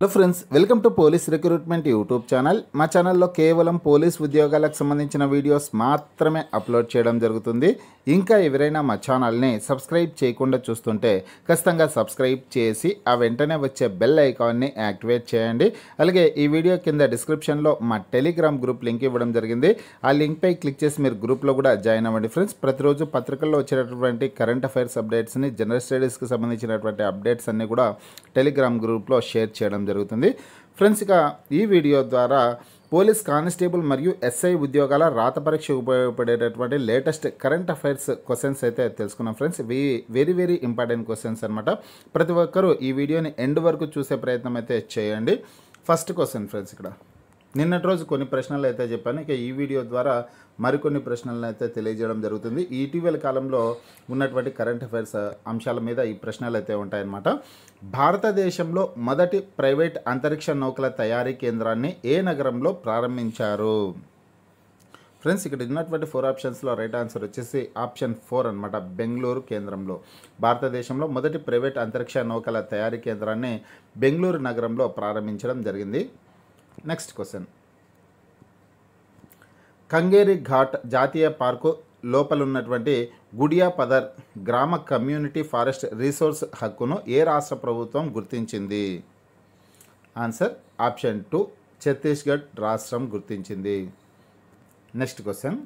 hello friends welcome to police recruitment YouTube channel మా ఛానల్లో కేవలం పోలీస్ ఉద్యోగాలకు సంబంధించిన వీడియోస్ మాత్రమే అప్లోడ్ చేయడం జరుగుతుంది ఇంకా ఎవరైనా మా ఛానల్ని సబ్స్క్రైబ్ చేయకుండా చూస్తుంటే ఖచ్చితంగా సబ్స్క్రైబ్ చేసి ఆ వెంటనే వచ్చే బెల్ ఐకాన్ని యాక్టివేట్ చేయండి అలాగే ఈ వీడియో కింద డిస్క్రిప్షన్లో మా టెలిగ్రామ్ గ్రూప్ లింక్ ఇవ్వడం జరిగింది ఆ లింక్పై క్లిక్ చేసి మీరు గ్రూప్లో కూడా జాయిన్ అవ్వండి ఫ్రెండ్స్ ప్రతిరోజు పత్రికల్లో వచ్చేటటువంటి కరెంట్ అఫైర్స్ అప్డేట్స్ని జనరల్ స్టడీస్కి సంబంధించినటువంటి అప్డేట్స్ అన్నీ కూడా టెలిగ్రామ్ గ్రూప్లో షేర్ చేయడం జరుగుతుంది ఫ్రెండ్స్ ఇక ఈ వీడియో ద్వారా పోలీస్ కానిస్టేబుల్ మరియు ఎస్ఐ ఉద్యోగాల రాత పరీక్ష ఉపయోగపడేటటువంటి లేటెస్ట్ కరెంట్ అఫైర్స్ క్వశ్చన్స్ అయితే తెలుసుకున్నాం ఫ్రెండ్స్ ఇవి వెరీ వెరీ ఇంపార్టెంట్ క్వశ్చన్స్ అనమాట ప్రతి ఒక్కరూ ఈ వీడియోని ఎండ్ వరకు చూసే ప్రయత్నం అయితే చేయండి ఫస్ట్ క్వశ్చన్ ఫ్రెండ్స్ ఇక్కడ నిన్నటి రోజు కొన్ని ప్రశ్నలు అయితే చెప్పాను ఇక ఈ వీడియో ద్వారా మరికొన్ని ప్రశ్నలను అయితే తెలియజేయడం జరుగుతుంది ఇటీవల కాలంలో ఉన్నటువంటి కరెంట్ అఫైర్స్ అంశాల మీద ఈ ప్రశ్నలు అయితే ఉంటాయన్నమాట భారతదేశంలో మొదటి ప్రైవేట్ అంతరిక్ష నౌకల తయారీ కేంద్రాన్ని ఏ నగరంలో ప్రారంభించారు ఫ్రెండ్స్ ఇక్కడ ఉన్నటువంటి ఫోర్ ఆప్షన్స్లో రైట్ ఆన్సర్ వచ్చేసి ఆప్షన్ ఫోర్ అనమాట బెంగళూరు కేంద్రంలో భారతదేశంలో మొదటి ప్రైవేట్ అంతరిక్ష నౌకల తయారీ కేంద్రాన్ని బెంగళూరు నగరంలో ప్రారంభించడం జరిగింది నెక్స్ట్ క్వశ్చన్ కంగేరి ఘాట్ జాతీయ పార్కు లోపలున్నటువంటి గుడియా పదర్ గ్రామ కమ్యూనిటీ ఫారెస్ట్ రీసోర్స్ హక్కును ఏ రాష్ట్ర ప్రభుత్వం గుర్తించింది ఆన్సర్ ఆప్షన్ టూ ఛత్తీస్గఢ్ రాష్ట్రం గుర్తించింది next question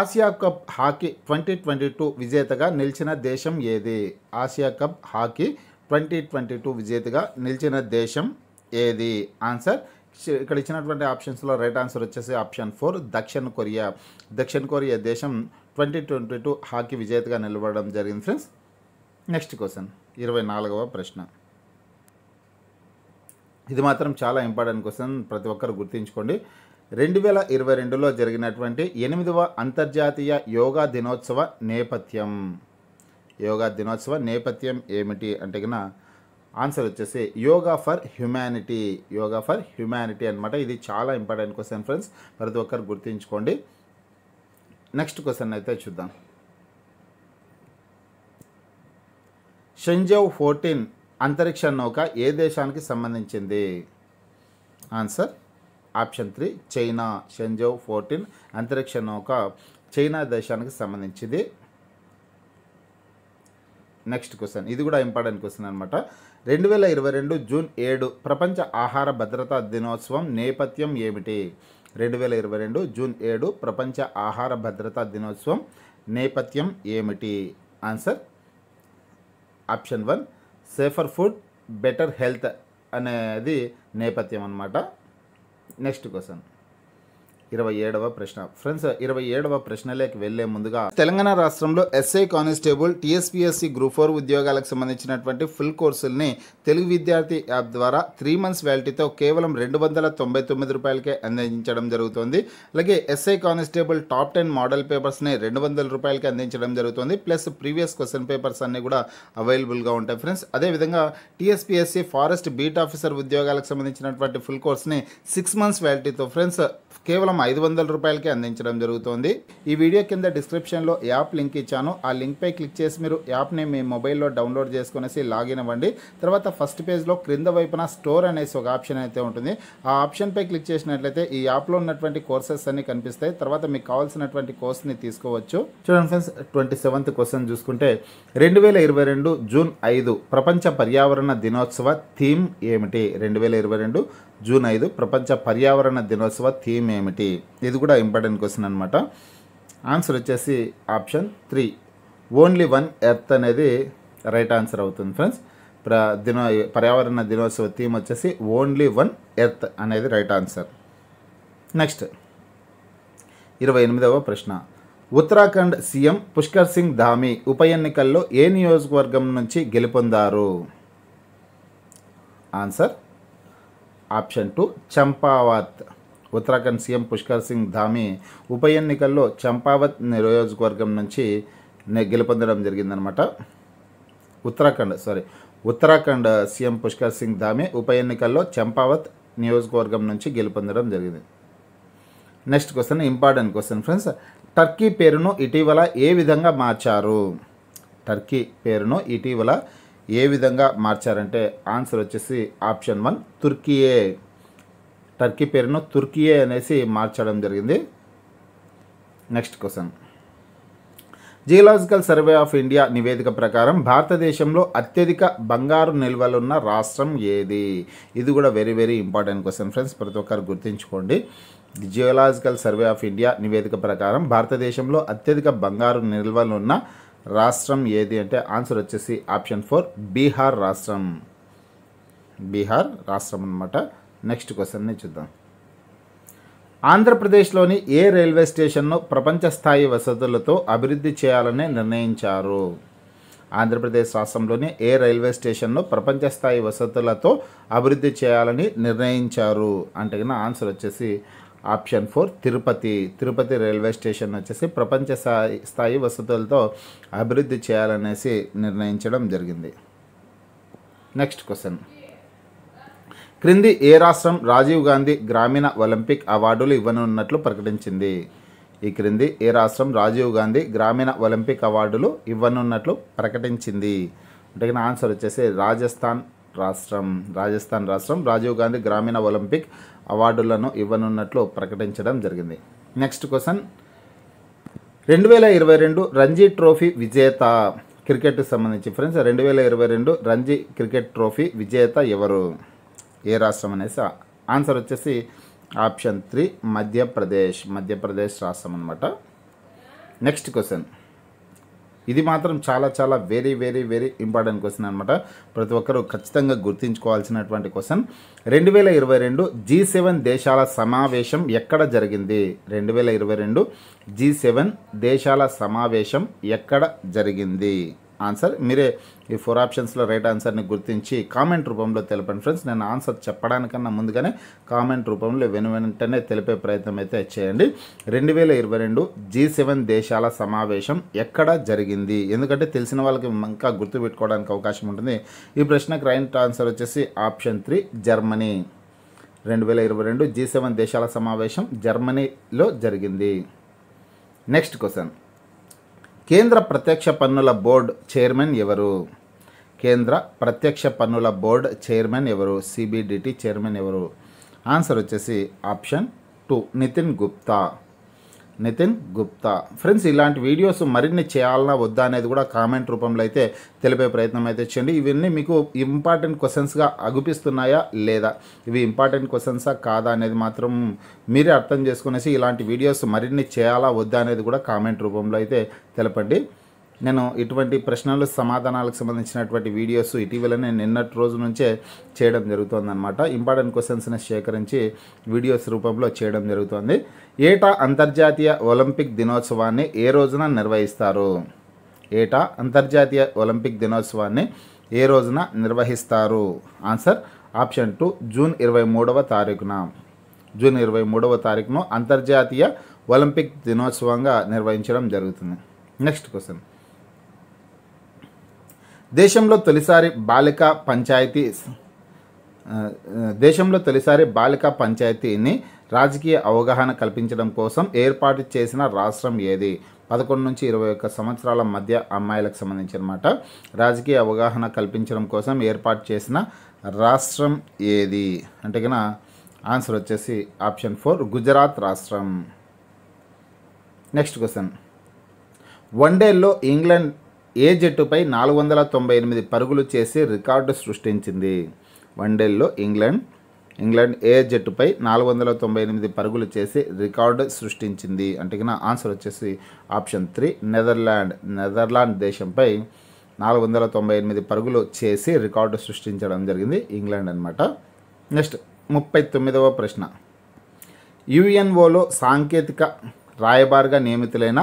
Asia cup hockey twenty twenty two విజేతగా నిలిచిన దేశం ఏది Asia cup hockey twenty twenty two విజేతగా నిలిచిన దేశం ఏది ఆన్సర్ ఇక్కడ ఇచ్చినటువంటి ఆప్షన్స్లో రైట్ ఆన్సర్ వచ్చేసి ఆప్షన్ ఫోర్ దక్షిణ కొరియా దక్షిణ కొరియా దేశం ట్వంటీ ట్వంటీ టూ హాకీ విజేతగా నిలబడడం జరిగింది ఫ్రెండ్స్ నెక్స్ట్ క్వశ్చన్ ఇరవై నాలుగవ ప్రశ్న ఇది మాత్రం చాలా ఇంపార్టెంట్ క్వశ్చన్ ప్రతి ఒక్కరు గుర్తుంచుకోండి రెండు వేల ఇరవై రెండులో జరిగినటువంటి ఎనిమిదవ అంతర్జాతీయ యోగా దినోత్సవ నేపథ్యం యోగా దినోత్సవ నేపథ్యం ఏమిటి అంటే కన్నా ఆన్సర్ వచ్చేసి yoga for humanity yoga for humanity అనమాట ఇది చాలా ఇంపార్టెంట్ క్వశ్చన్ ఫ్రెండ్స్ ప్రతి ఒక్కరు గుర్తించుకోండి నెక్స్ట్ క్వశ్చన్ అయితే చూద్దాం షెంజవ్ ఫోర్టీన్ అంతరిక్ష నౌక ఏ దేశానికి సంబంధించింది answer option three China Shenzhou fourteen అంతరిక్ష నౌక చైనా దేశానికి సంబంధించింది నెక్స్ట్ క్వశ్చన్ ఇది కూడా ఇంపార్టెంట్ క్వశ్చన్ అనమాట రెండు వేల ఇరవై రెండు జూన్ ఏడు ప్రపంచ ఆహార భద్రతా దినోత్సవం నేపథ్యం ఏమిటి రెండు వేల ఇరవై రెండు జూన్ ఏడు ప్రపంచ ఆహార భద్రతా దినోత్సవం నేపథ్యం ఏమిటి answer option one safer food better health అనేది నేపథ్యం అనమాట నెక్స్ట్ క్వశ్చన్ ఇరవై ఏడవ ప్రశ్న ఫ్రెండ్స్ ఇరవై ఏడవ ప్రశ్నలోకి వెళ్లే ముందుగా తెలంగాణ రాష్ట్రంలో SI constable TSPSC group four ఉద్యోగాలకు సంబంధించినటువంటి ఫుల్ కోర్సుల్ని తెలుగు విద్యార్థి యాప్ ద్వారా త్రీ మంత్స్ వ్యాలిటీతో కేవలం రెండు వందల తొంభై తొమ్మిది రూపాయలకే అందించడం జరుగుతుంది అలాగే SI constable top ten model పేపర్స్ని రెండు వందల రూపాయలకి అందించడం జరుగుతుంది ప్లస్ ప్రీవియస్ క్వశ్చన్ పేపర్స్ అన్నీ కూడా అవైలబుల్గా ఉంటాయి ఫ్రెండ్స్ అదేవిధంగా టీఎస్పీఎస్సీ ఫారెస్ట్ బీట్ ఆఫీసర్ ఉద్యోగాలకు సంబంధించినటువంటి ఫుల్ కోర్స్ని సిక్స్ మంత్స్ వ్యాలిటీతో ఫ్రెండ్స్ కేవలం ఐదు వందల రూపాయలకే అందించడం జరుగుతోంది ఈ వీడియో కింద డిస్క్రిప్షన్లో యాప్ లింక్ ఇచ్చాను ఆ లింక్పై క్లిక్ చేసి మీరు యాప్ని మీ మొబైల్లో డౌన్లోడ్ చేసుకునేసి లాగిన్ అవ్వండి తర్వాత ఫస్ట్ పేజ్లో క్రింద వైపున స్టోర్ అనేసి ఒక ఆప్షన్ అయితే ఉంటుంది ఆ ఆప్షన్పై క్లిక్ చేసినట్లయితే ఈ యాప్లో ఉన్నటువంటి కోర్సెస్ అన్ని కనిపిస్తాయి తర్వాత మీకు కావాల్సినటువంటి కోర్స్ని తీసుకోవచ్చు చూడండి ఫ్రెండ్స్ ట్వంటీ సెవెంత్ క్వశ్చన్ చూసుకుంటే రెండు వేల ఇరవై రెండు జూన్ ఐదు ప్రపంచ పర్యావరణ దినోత్సవ థీమ్ ఏమిటి రెండు వేల ఇరవై రెండు జూన్ ఐదు ప్రపంచ పర్యావరణ దినోత్సవ థీమ్ ఏమిటి ఇది కూడా ఇంపార్టెంట్ క్వశ్చన్ అనమాట ఆన్సర్ వచ్చేసి option three only one earth అనేది రైట్ ఆన్సర్ అవుతుంది ఫ్రెండ్స్ ప్ర దినో పర్యావరణ దినోత్సవ థీమ్ వచ్చేసి ఓన్లీ వన్ ఎర్త్ అనేది రైట్ ఆన్సర్ నెక్స్ట్ ఇరవై ఎనిమిదవ ప్రశ్న ఉత్తరాఖండ్ సీఎం పుష్కర్ సింగ్ ధామి ఉప ఎన్నికల్లో ఏ నియోజకవర్గం నుంచి గెలుపొందారు answer option two Champawat Uttarakhand CM Pushkar Singh Dhami ఉప ఎన్నికల్లో చంపావత్ నియోజకవర్గం నుంచి గెలుపొందడం జరిగిందనమాట ఉత్తరాఖండ్ సారీ ఉత్తరాఖండ్ సీఎం పుష్కర్ సింగ్ ధామి ఉప ఎన్నికల్లో చంపావత్ నియోజకవర్గం నుంచి గెలుపొందడం జరిగింది next question important question friends Turkey పేరును ఇటీవల ఏ విధంగా మార్చారు టర్కీ పేరును ఇటీవల ఏ విధంగా మార్చారంటే ఆన్సర్ వచ్చేసి ఆప్షన్ వన్ తుర్కియే టర్కీ పేరును తుర్కియే అనేసి మార్చడం జరిగింది next question geological survey of India నివేదిక ప్రకారం భారతదేశంలో అత్యధిక బంగారు నిల్వలున్న రాష్ట్రం ఏది ఇది కూడా very very important question friends ప్రతి ఒక్కరు గుర్తుంచుకోండి జియోలాజికల్ సర్వే ఆఫ్ ఇండియా నివేదిక ప్రకారం భారతదేశంలో అత్యధిక బంగారు నిల్వలున్న రాష్ట్రం ఏది అంటే ఆన్సర్ వచ్చేసి ఆప్షన్ ఫోర్ బీహార్ రాష్ట్రం బీహార్ రాష్ట్రం అనమాట నెక్స్ట్ క్వశ్చన్ని చూద్దాం ఆంధ్రప్రదేశ్లోని ఏ రైల్వే స్టేషన్ను ప్రపంచ స్థాయి వసతులతో అభివృద్ధి చేయాలని నిర్ణయించారు ఆంధ్రప్రదేశ్ రాష్ట్రంలోని ఏ రైల్వే స్టేషన్ను ప్రపంచ స్థాయి వసతులతో అభివృద్ధి చేయాలని నిర్ణయించారు అంటే ఆన్సర్ వచ్చేసి option four Tirupati Tirupati railway station వచ్చేసి ప్రపంచ స్థాయి స్థాయి వసతులతో అభివృద్ధి చేయాలనేసి నిర్ణయించడం జరిగింది నెక్స్ట్ క్వశ్చన్ క్రింది ఏ రాష్ట్రం రాజీవ్ గాంధీ గ్రామీణ ఒలింపిక్ అవార్డులు ఇవ్వనున్నట్లు ప్రకటించింది ఈ క్రింది ఏ రాష్ట్రం రాజీవ్ గాంధీ గ్రామీణ ఒలింపిక్ అవార్డులు ఇవ్వనున్నట్లు ప్రకటించింది అంటే ఆన్సర్ వచ్చేసి రాజస్థాన్ రాష్ట్రం రాజస్థాన్ రాష్ట్రం రాజీవ్ గాంధీ గ్రామీణ ఒలింపిక్ అవార్డులను ఇవ్వనున్నట్లు ప్రకటించడం జరిగింది నెక్స్ట్ క్వశ్చన్ రెండు వేల ఇరవై రెండు రంజీ ట్రోఫీ విజేత క్రికెట్కి సంబంధించి ఫ్రెండ్స్ రెండు వేల ఇరవై రెండు రంజీ క్రికెట్ ట్రోఫీ విజేత ఎవరు ఏ రాష్ట్రం అనేసి ఆన్సర్ వచ్చేసి ఆప్షన్ త్రీ మధ్యప్రదేశ్ మధ్యప్రదేశ్ రాష్ట్రం అనమాట నెక్స్ట్ క్వశ్చన్ ఇది మాత్రం చాలా చాలా very very very important question అనమాట ప్రతి ఒక్కరూ ఖచ్చితంగా గుర్తించుకోవాల్సినటువంటి క్వశ్చన్ రెండు వేల ఇరవై రెండు జీ సెవెన్ దేశాల సమావేశం ఎక్కడ జరిగింది రెండు వేల ఇరవై రెండు జీ సెవెన్ దేశాల సమావేశం ఎక్కడ జరిగింది ఆన్సర్ మీరే ఈ ఫోర్ ఆప్షన్స్లో రైట్ ఆన్సర్ని గుర్తించి కామెంట్ రూపంలో తెలపండి ఫ్రెండ్స్ నేను ఆన్సర్ చెప్పడానికన్నా ముందుగానే కామెంట్ రూపంలో వెను వెంటనే తెలిపే ప్రయత్నం అయితే చేయండి రెండు వేల ఇరవై రెండు జీ సెవెన్ దేశాల సమావేశం ఎక్కడ జరిగింది ఎందుకంటే తెలిసిన వాళ్ళకి ఇంకా గుర్తుపెట్టుకోవడానికి అవకాశం ఉంటుంది ఈ ప్రశ్నకు రైట్ ఆన్సర్ వచ్చేసి ఆప్షన్ త్రీ జర్మనీ రెండు వేల ఇరవై రెండు జీ సెవెన్ దేశాల సమావేశం జర్మనీలో జరిగింది నెక్స్ట్ క్వశ్చన్ కేంద్ర ప్రత్యక్ష పన్నుల బోర్డు చైర్మన్ ఎవరు కేంద్ర ప్రత్యక్ష పన్నుల బోర్డు చైర్మన్ ఎవరు సిబిడిటి చైర్మన్ ఎవరు ఆన్సర్ వచ్చేసి option two Nitin Gupta Nitin Gupta friends ఇలాంటి వీడియోస్ మరిన్ని చేయాలన్నా వద్దా అనేది కూడా కామెంట్ రూపంలో అయితే తెలిపే ప్రయత్నం అయితే చేయండి ఇవన్నీ మీకు ఇంపార్టెంట్ క్వశ్చన్స్గా అగుపిస్తున్నాయా లేదా ఇవి ఇంపార్టెంట్ క్వశ్చన్సా కాదా అనేది మాత్రం మీరే అర్థం చేసుకునేసి ఇలాంటి వీడియోస్ మరిన్ని చేయాలా వద్దా అనేది కూడా కామెంట్ రూపంలో అయితే తెలపండి నేను ఇటువంటి ప్రశ్నలు సమాధానాలకు సంబంధించినటువంటి వీడియోస్ ఇటీవల నేను నిన్నటి రోజు నుంచే చేయడం జరుగుతుందన్నమాట ఇంపార్టెంట్ క్వశ్చన్స్ని సేకరించి వీడియోస్ రూపంలో చేయడం జరుగుతుంది ఏటా అంతర్జాతీయ ఒలింపిక్ దినోత్సవాన్ని ఏ రోజున నిర్వహిస్తారు ఏటా అంతర్జాతీయ ఒలింపిక్ దినోత్సవాన్ని ఏ రోజున నిర్వహిస్తారు ఆన్సర్ ఆప్షన్ టూ జూన్ ఇరవై మూడవ తారీఖున జూన్ ఇరవై మూడవ తారీఖును అంతర్జాతీయ ఒలింపిక్ దినోత్సవంగా నిర్వహించడం జరుగుతుంది నెక్స్ట్ క్వశ్చన్ దేశంలో తొలిసారి బాలిక పంచాయతీ దేశంలో తొలిసారి బాలిక పంచాయతీని రాజకీయ అవగాహన కల్పించడం కోసం ఏర్పాటు చేసిన రాష్ట్రం ఏది పదకొండు నుంచి ఇరవై ఒక్క సంవత్సరాల మధ్య అమ్మాయిలకు సంబంధించి అనమాట రాజకీయ అవగాహన కల్పించడం కోసం ఏర్పాటు చేసిన రాష్ట్రం ఏది అంటే ఆన్సర్ వచ్చేసి ఆప్షన్ ఫోర్ గుజరాత్ రాష్ట్రం నెక్స్ట్ క్వశ్చన్ వన్డేల్లో ఇంగ్లాండ్ ఏ జట్టుపై నాలుగు వందల తొంభై ఎనిమిది పరుగులు చేసి రికార్డు సృష్టించింది వన్డేల్లో ఇంగ్లాండ్ ఇంగ్లాండ్ ఏ జట్టుపై నాలుగు వందల తొంభై ఎనిమిది పరుగులు చేసి రికార్డు సృష్టించింది అంటే నా ఆన్సర్ వచ్చేసి ఆప్షన్ త్రీ నెదర్లాండ్ నెదర్లాండ్ దేశంపై నాలుగు వందల తొంభై ఎనిమిది పరుగులు చేసి రికార్డు సృష్టించడం జరిగింది ఇంగ్లాండ్ అనమాట నెక్స్ట్ ముప్పై తొమ్మిదవ ప్రశ్న యుఎన్ఓలో సాంకేతిక రాయబారిగా నియమితులైన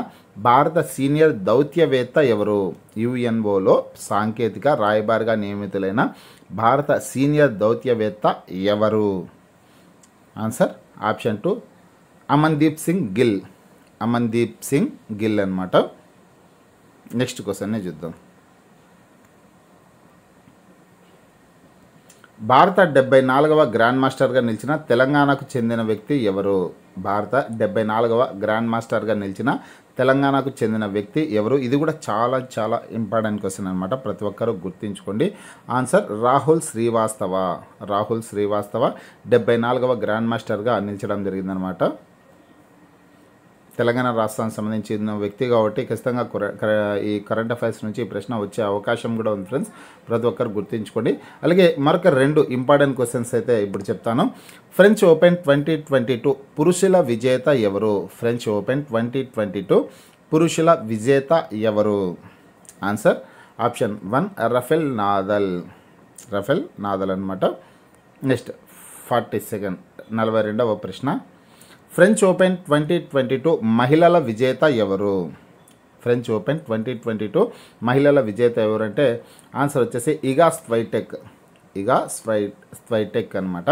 భారత సీనియర్ దౌత్యవేత్త ఎవరు యుఎన్ఓలో సాంకేతిక రాయబారిగా నియమితులైన భారత సీనియర్ దౌత్యవేత్త ఎవరు answer option two Amandeep Singh Gill Amandeep Singh Gill అనమాట నెక్స్ట్ క్వశ్చన్నే చూద్దాం భారత డెబ్బై నాలుగవ గ్రాండ్ మాస్టర్గా నిలిచిన తెలంగాణకు చెందిన వ్యక్తి ఎవరు భారత డెబ్బై నాలుగవ గ్రాండ్ మాస్టర్గా నిలిచిన తెలంగాణకు చెందిన వ్యక్తి ఎవరు ఇది కూడా చాలా చాలా ఇంపార్టెంట్ క్వశ్చన్ అనమాట ప్రతి ఒక్కరూ గుర్తించుకోండి ఆన్సర్ రాహుల్ శ్రీవాస్తవ రాహుల్ శ్రీవాస్తవ డెబ్బై నాలుగవ గ్రాండ్ మాస్టర్గా నిలిచడం జరిగిందనమాట తెలంగాణ రాష్ట్రానికి సంబంధించిన వ్యక్తి కాబట్టి ఖచ్చితంగా ఈ కరెంట్ అఫైర్స్ నుంచి ప్రశ్న వచ్చే అవకాశం కూడా ఉంది ఫ్రెండ్స్ ప్రతి ఒక్కరు గుర్తుంచుకోండి అలాగే మరొక రెండు ఇంపార్టెంట్ క్వశ్చన్స్ అయితే ఇప్పుడు చెప్తాను French Open twenty twenty two పురుషుల విజేత ఎవరు French Open twenty twenty two పురుషుల విజేత ఎవరు answer option one Rafael Nadal Rafael Nadal అనమాట నెక్స్ట్ ఫార్టీ సెకండ్ నలభై రెండవ ప్రశ్న French Open twenty twenty two మహిళల విజేత ఎవరు French Open twenty twenty two మహిళల విజేత ఎవరంటే ఆన్సర్ వచ్చేసి ఇగా స్వైటెక్ ఇగా స్వై స్వైటెక్ అనమాట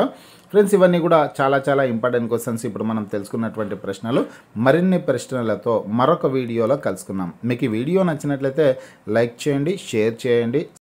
ఫ్రెండ్స్ ఇవన్నీ కూడా చాలా చాలా ఇంపార్టెంట్ క్వశ్చన్స్ ఇప్పుడు మనం తెలుసుకున్నటువంటి ప్రశ్నలు మరిన్ని ప్రశ్నలతో మరొక వీడియోలో కలుసుకున్నాం మీకు ఈ వీడియో నచ్చినట్లయితే లైక్ చేయండి షేర్ చేయండి